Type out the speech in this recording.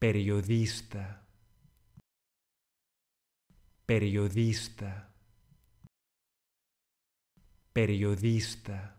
periodista, periodista, periodista.